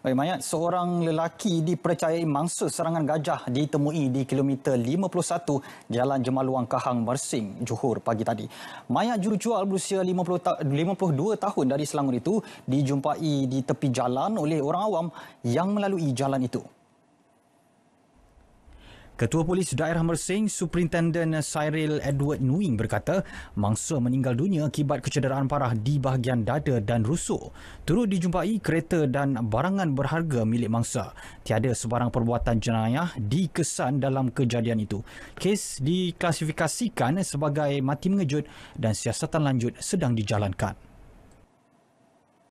Baik, mayat seorang lelaki dipercayai mangsa serangan gajah ditemui di kilometer 51 Jalan Jemaluang Kahang Bersing, Johor pagi tadi. Mayat jurujual berusia 50, 52 tahun dari Selangor itu dijumpai di tepi jalan oleh orang awam yang melalui jalan itu. Ketua Polis Daerah Mersing, Superintenden Cyril Edward Nuing berkata, mangsa meninggal dunia akibat kecederaan parah di bahagian dada dan rusuk. Turut dijumpai kereta dan barangan berharga milik mangsa. Tiada sebarang perbuatan jenayah dikesan dalam kejadian itu. Kes diklasifikasikan sebagai mati mengejut dan siasatan lanjut sedang dijalankan.